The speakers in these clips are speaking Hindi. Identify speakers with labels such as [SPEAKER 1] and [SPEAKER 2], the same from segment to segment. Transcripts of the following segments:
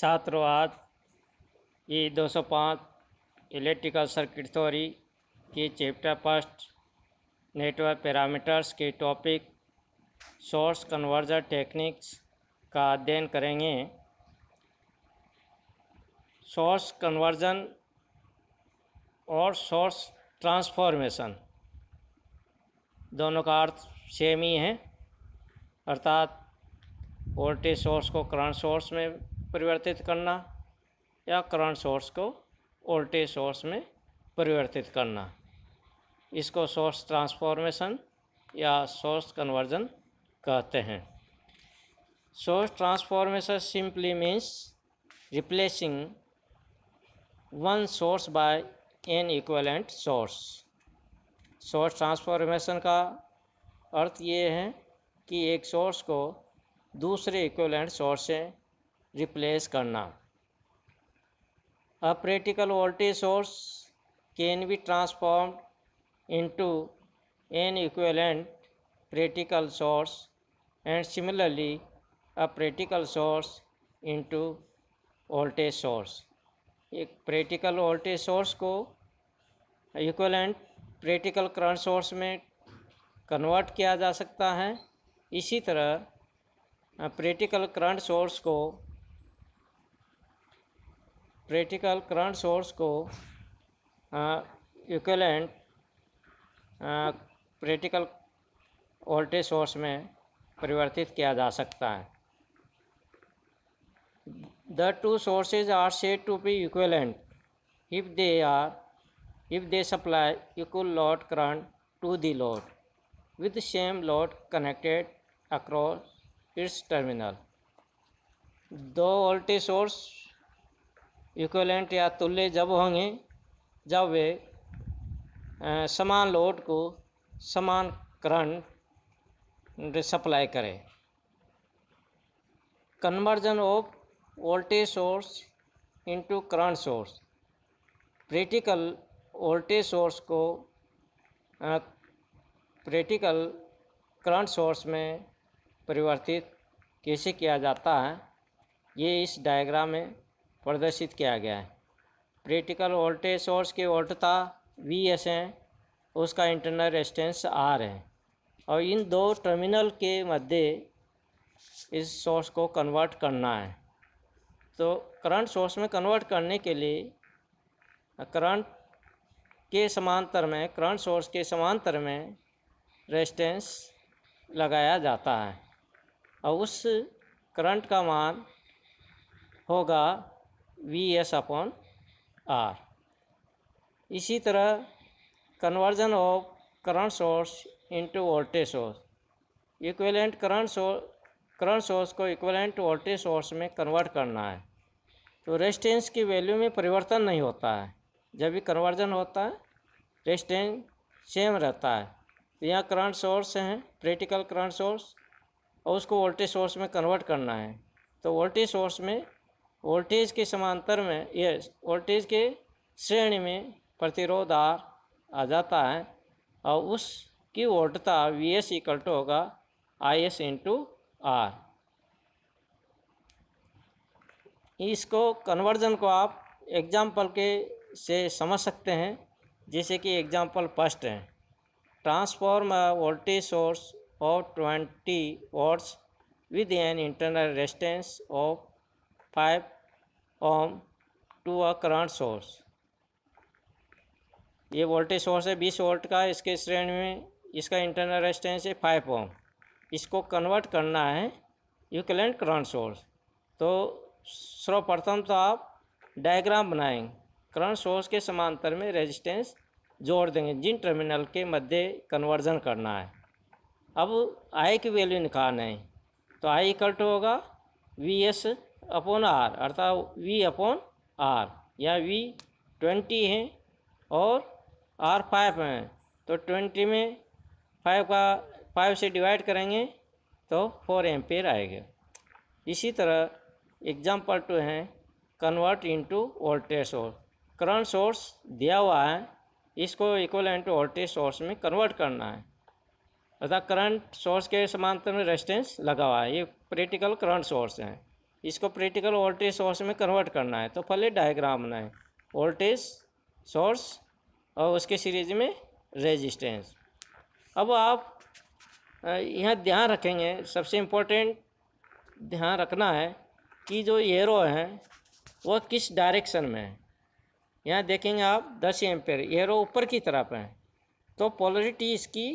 [SPEAKER 1] छात्रों ये 205 इलेक्ट्रिकल सर्किट थोरी के चैप्टर फर्स्ट नेटवर्क पैरामीटर्स के टॉपिक सोर्स कन्वर्जर टेक्निक्स का अध्ययन करेंगे सोर्स कन्वर्जन और सोर्स ट्रांसफॉर्मेशन दोनों का अर्थ सेम ही है अर्थात वोल्टेज सोर्स को करंट सोर्स में परिवर्तित करना या करंट सोर्स को वोल्टेज सोर्स में परिवर्तित करना इसको सोर्स ट्रांसफॉर्मेशन या सोर्स कन्वर्जन कहते हैं source transformation simply means replacing one source by an equivalent source source transformation का अर्थ ये है कि एक सोर्स को दूसरे इक्वलेंट सोर्स से रिप्लेस करना a practical voltage source can be transformed into an equivalent practical source and similarly a practical source into voltage source एक प्रैक्टिकल वोल्टेज सोर्स को इक्वेलेंट प्रैक्टिकल करंट सोर्स में कन्वर्ट किया जा सकता है इसी तरह प्रैक्टिकल करंट सोर्स को प्रैक्टिकल करंट सोर्स को इक्वलेंट प्रैक्टिकल वोल्टेज सोर्स में परिवर्तित किया जा सकता है the two sources are said to be equivalent if they are if they supply equal load current to the load with same load connected across its terminal दो वोल्टेज सोर्स इक्वलेंट या तुल्य जब होंगे जब वे समान लोड को समान करंट सप्लाई करें conversion of voltage source into current source practical voltage source को प्रैक्टिकल करंट सोर्स में परिवर्तित कैसे किया जाता है ये इस डायग्राम में प्रदर्शित किया गया है प्रैक्टिकल वोल्टेज सोर्स की वोल्टता वी एस है उसका इंटरनल रेजिस्टेंस आर है और इन दो टर्मिनल के मध्य इस सोर्स को कन्वर्ट करना है तो करंट सोर्स में कन्वर्ट करने के लिए करंट के समांतर में करंट सोर्स के समांतर में रेजिस्टेंस लगाया जाता है और उस करंट का मान होगा वी एस अपॉन आर इसी तरह conversion of current source into voltage source equivalent current source current source को इक्वेलेंट वोल्टेज सोर्स में कन्वर्ट करना है तो रेजिस्टेंस की वैल्यू में परिवर्तन नहीं होता है जब भी कन्वर्जन होता है रेजिस्टेंस सेम रहता है तो यहाँ करंट सोर्स हैं प्रैक्टिकल करंट सोर्स और उसको वोल्टेज सोर्स में कन्वर्ट करना है तो वोल्टेज सोर्स में वोल्टेज के समांतर में ये वोल्टेज के श्रेणी में प्रतिरोध आर आ जाता है और उसकी वोल्टता वी एस इक्वल टू होगा आई एस इंटू आर इसको कन्वर्जन को आप एग्जाम्पल के से समझ सकते हैं जैसे कि एग्जाम्पल फर्स्ट है transform voltage source of twenty volts with an internal resistance of 5 ohm to a current source ये वोल्टेज सोर्स है बीस वोल्ट का इसके श्रेणी में इसका इंटरनल रेजिस्टेंस है फाइव ओम इसको कन्वर्ट करना है यू कैलेंट करंट सोर्स तो सर्वप्रथम तो आप डायग्राम बनाएंगे करंट सोर्स के समांतर में रेजिस्टेंस जोड़ देंगे जिन टर्मिनल के मध्य कन्वर्जन करना है अब आई की वैल्यू निकालना है तो आई इकल्ट होगा वी एस अपॉन आर अर्थात वी अपॉन आर या वी ट्वेंटी है और आर फाइव हैं तो ट्वेंटी में फाइव का फाइव से डिवाइड करेंगे तो फोर एम्पेयर आएगा इसी तरह एग्जाम्पल टू हैं convert into voltage source current source दिया हुआ है इसको इक्वलेंट टू वोल्टेज सोर्स में कन्वर्ट करना है अर्थात करंट सोर्स के समांतर में रेजिस्टेंस लगा हुआ है ये प्रैक्टिकल करंट सोर्स हैं इसको प्रैक्टिकल वोल्टेज सोर्स में कन्वर्ट करना है तो पहले डायग्राम बनाए वोल्टेज सोर्स और उसके सीरीज में रेजिस्टेंस अब आप यहाँ ध्यान रखेंगे सबसे इम्पोर्टेंट ध्यान रखना है कि जो एरो हैं वह किस डायरेक्शन में है यहाँ देखेंगे आप दस एम्पेयर एरो ऊपर की तरफ है तो पॉलिटी इसकी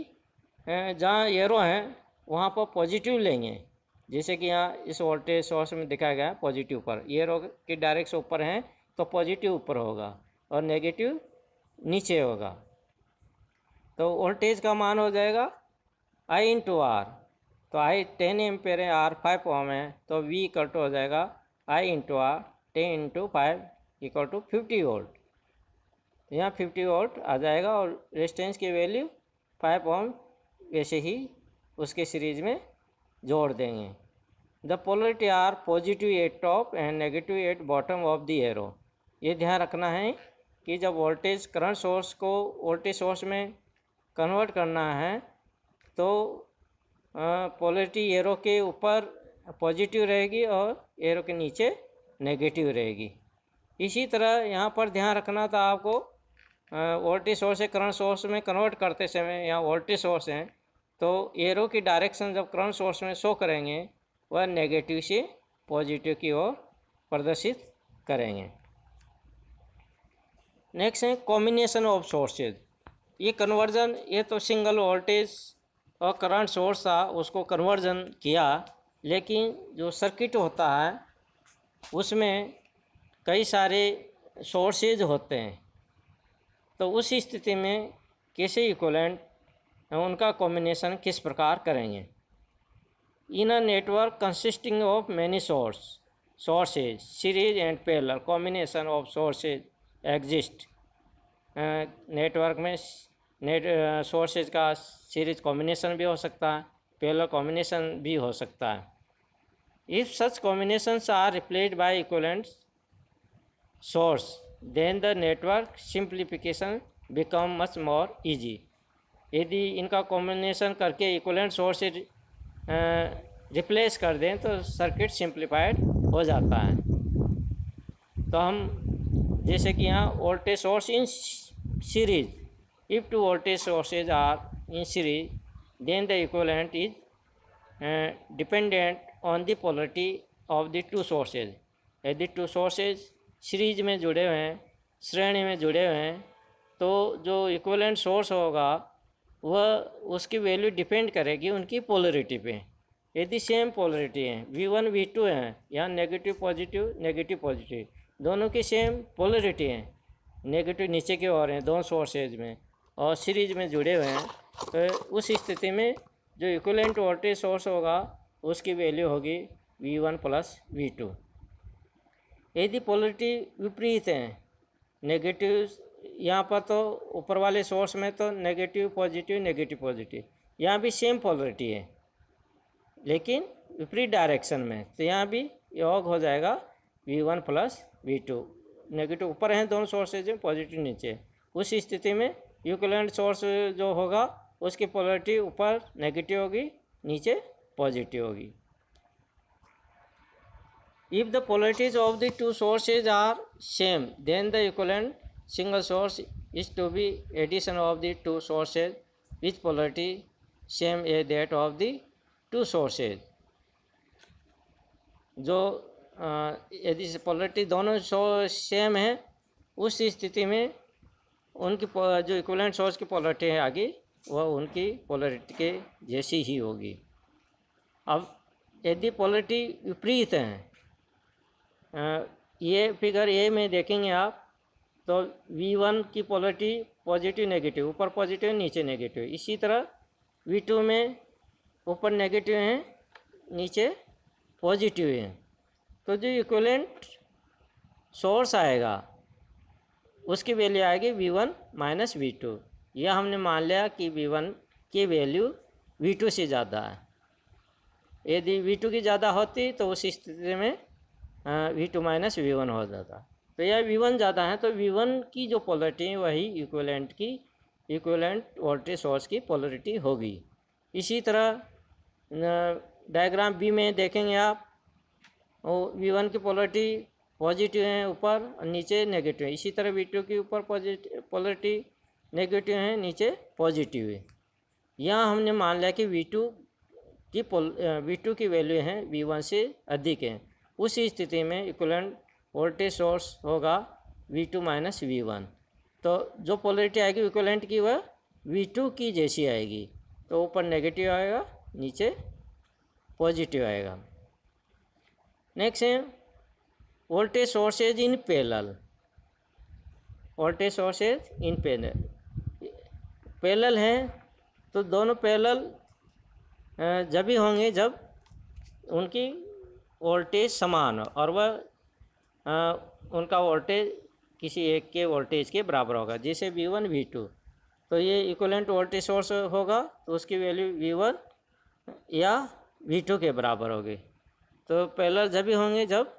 [SPEAKER 1] जहाँ एरो हैं वहाँ पर पॉजिटिव लेंगे जैसे कि यहाँ इस वोल्टेज सोर्स में दिखाया गया पॉजिटिव पर ये रोग की डायरेक्ट ऊपर हैं तो पॉजिटिव ऊपर होगा और नेगेटिव नीचे होगा तो वोल्टेज का मान हो जाएगा आई इंटू आर तो आई टेन पेर है आर फाइव ओम है तो वी इक्वल टू हो जाएगा I into R ten into five equal to fifty volt यहाँ फिफ्टी वोल्ट आ जाएगा और रेजिस्टेंस की वैल्यू फाइव ओम वैसे ही उसके सीरीज में जोड़ देंगे the polarity are positive at top and negative at bottom of the arrow ये ध्यान रखना है कि जब वोल्टेज करंट सोर्स को वोल्टेज सोर्स में कन्वर्ट करना है तो पॉलिटी एरो के ऊपर पॉजिटिव रहेगी और एरो के नीचे नेगेटिव रहेगी इसी तरह यहाँ पर ध्यान रखना था आपको वोल्टेज सोर्स से करंट सोर्स में कन्वर्ट करते समय यहाँ वोल्टेज सोर्स हैं तो एरो की डायरेक्शन जब करंट सोर्स में शो करेंगे वह नेगेटिव से पॉजिटिव की ओर प्रदर्शित करेंगे नेक्स्ट है कॉम्बिनेशन ऑफ सोर्सेज ये कन्वर्जन ये तो सिंगल वोल्टेज और करंट सोर्स था उसको कन्वर्जन किया लेकिन जो सर्किट होता है उसमें कई सारे सोर्सेज होते हैं तो उस स्थिति में कैसे इक्वलेंट उनका कॉम्बिनेशन किस प्रकार करेंगे in a network consisting of many source sources series and parallel combination of sources exist network में नेट सोर्सेज का सीरीज कॉम्बिनेशन भी हो सकता है पेलर कॉम्बिनेशन भी हो सकता है if such combinations are replaced by equivalent source then the network simplification become much more easy यदि इनका कॉम्बिनेशन करके इक्वलेंट सोर्स से रिप्लेस कर दें तो सर्किट सिंप्लीफाइड हो जाता है तो हम जैसे कि यहाँ voltage source in series if two voltage sources are in series then the equivalent is dependent on the the of the two sources यदि टू सोर्सेज सीरीज में जुड़े हुए हैं श्रेणी में जुड़े हुए हैं तो जो इक्वलेंट सोर्स होगा वह उसकी वैल्यू डिपेंड करेगी उनकी पोलरिटी पे यदि सेम पोलरिटी है वी वन वी टू है यहाँ नेगेटिव पॉजिटिव नेगेटिव पॉजिटिव दोनों की सेम पोलरिटी है नेगेटिव नीचे की ओर हैं दोनों सोर्सेज में और सीरीज में जुड़े हुए हैं तो उस स्थिति में जो इक्वलेंट वोल्टेज सोर्स होगा उसकी वैल्यू होगी V one plus V two यदि पोलरिटी विपरीत हैं नेगेटिव यहाँ पर तो ऊपर वाले सोर्स में तो नेगेटिव पॉजिटिव नेगेटिव पॉजिटिव यहाँ भी सेम पॉलरिटी है लेकिन विपरीत डायरेक्शन में तो यहाँ भी योग हो जाएगा V one plus V two negative ऊपर हैं दोनों सोर्सेज में पॉजिटिव नीचे उस स्थिति में यूक्लेंट सोर्स जो होगा उसकी पॉलिटी ऊपर नेगेटिव होगी नीचे पॉजिटिव होगी if the polarities of the two sources are same then the equivalent single source is to be addition of the two sources with polarity same as that of the two sources जो यदि पोलरिटी दोनों सेम है उस स्थिति में उनकी जो इक्वलेंट सोर्स की पोलरिटी है आगे वह उनकी पोलरिटी के जैसी ही होगी अब यदि पोलरिटी विपरीत हैं ये फिगर ए में देखेंगे आप तो वी वन की पॉलिटी पॉजिटिव नेगेटिव ऊपर पॉजिटिव नीचे नेगेटिव इसी तरह वी टू में ऊपर नेगेटिव हैं नीचे पॉजिटिव हैं तो जो इक्वलेंट सोर्स आएगा उसकी वैल्यू आएगी V one minus V two यह हमने मान लिया कि वी वन की वैल्यू वी टू से ज़्यादा है यदि वी टू की ज़्यादा होती तो उस स्थिति में V two minus V one हो जाता तो यह वी वन ज़्यादा है तो वी वन की जो पॉलरिटी है वही इक्वलेंट की इक्वलेंट वोल्टेज सोर्स की पॉलरिटी होगी इसी तरह डायग्राम बी में देखेंगे आप वी वन की पॉलरिटी पॉजिटिव है ऊपर और नीचे नेगेटिव है इसी तरह वी टू की ऊपर पॉजिटिव पॉलरिटी नेगेटिव है नीचे पॉजिटिव है यहाँ हमने मान लिया कि वी टू की पोल वी टू की वैल्यू है वी वन से अधिक है उसी स्थिति में इक्वलेंट वोल्टेज सोर्स होगा V two minus V one तो जो पोलरिटी आएगी इक्वलेंट की वह वी टू की जैसी आएगी तो ऊपर नेगेटिव आएगा नीचे पॉजिटिव आएगा नेक्स्ट है voltage sources in parallel voltage sources in parallel parallel हैं तो दोनों पैरेलल जब ही होंगे जब उनकी वोल्टेज समान और वह उनका वोल्टेज किसी एक के वोल्टेज के बराबर होगा जैसे वी वन वी टू तो ये इक्वलेंट वोल्टेज सोर्स होगा तो उसकी वैल्यू वी वन या वी टू के बराबर होगी तो पैलर जब भी होंगे जब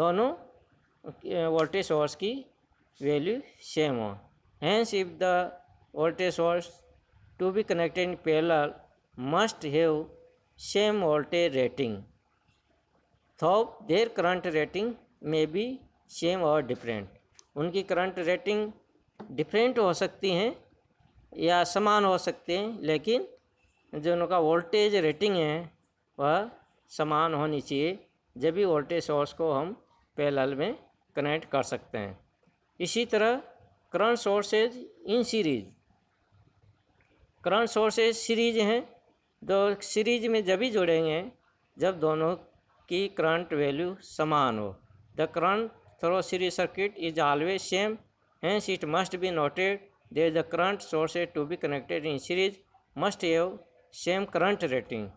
[SPEAKER 1] दोनों वोल्टेज सोर्स की वैल्यू सेम हो hence if the voltage source to be connected in parallel must have same voltage rating though their current rating में भी सेम और डिफरेंट उनकी करंट रेटिंग डिफरेंट हो सकती हैं या समान हो सकते हैं लेकिन जो उनका वोल्टेज रेटिंग है वह समान होनी चाहिए जब भी वोल्टेज सोर्स को हम पैरेलल में कनेक्ट कर सकते हैं इसी तरह current sources in series current sources series हैं जो सीरीज में जब भी जुड़ेंगे जब दोनों की करंट वैल्यू समान हो The current through series circuit is always same, hence it must be noted that the current sources to be connected in series must have same current rating,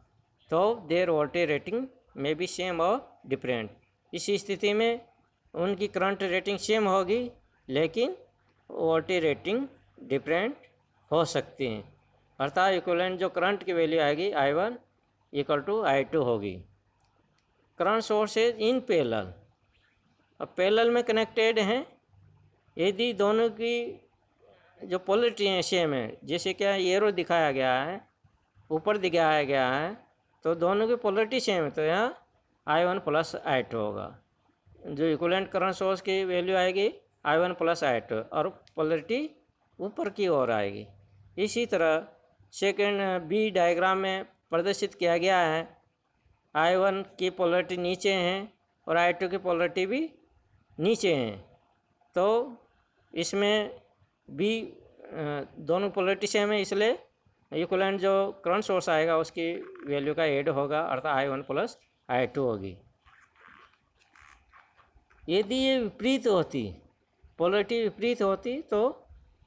[SPEAKER 1] though their voltage rating may be same or different. इस स्थिति में उनकी करंट रेटिंग सेम होगी लेकिन वोल्टेज रेटिंग डिफरेंट हो सकती हैं अर्थात इक्वलेंट जो करंट की वैल्यू आएगी I one equal to I two होगी करंट सोर्सेज इन पैरेलल अब पैरेलल में कनेक्टेड हैं यदि दोनों की जो पॉलिटी हैं सेम है जैसे क्या एरो दिखाया गया है ऊपर दिखाया गया है तो दोनों की पॉलिटी सेम है तो यहाँ I one plus I two होगा जो इक्वलेंट करंट सोर्स की वैल्यू आएगी I one plus I two और पॉलिटी ऊपर की ओर आएगी इसी तरह सेकेंड बी डायग्राम में प्रदर्शित किया गया है आई वन की पॉलिटी नीचे हैं और आई टू की पॉलिटी भी नीचे हैं तो इसमें भी दोनों पोलिटी सेम है इसलिए इक्वलेंट जो करंट सोर्स आएगा उसकी वैल्यू का एड होगा अर्थात I one plus I two होगी यदि ये विपरीत होती पोलिटी विपरीत होती तो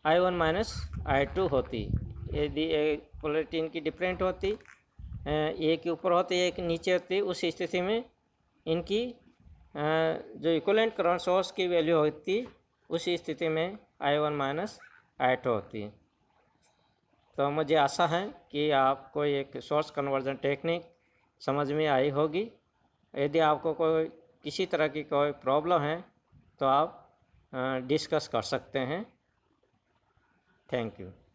[SPEAKER 1] I one minus I two होती यदि पोलिटी इनकी डिफरेंट होती एक ऊपर होती एक नीचे होती उस स्थिति में इनकी जो इक्वलेंट करंट सोर्स की वैल्यू होती उसी स्थिति में I one minus I two होती तो मुझे आशा है कि आपको एक सोर्स कन्वर्जन टेक्निक समझ में आई होगी यदि आपको कोई किसी तरह की कोई प्रॉब्लम है तो आप डिस्कस कर सकते हैं थैंक यू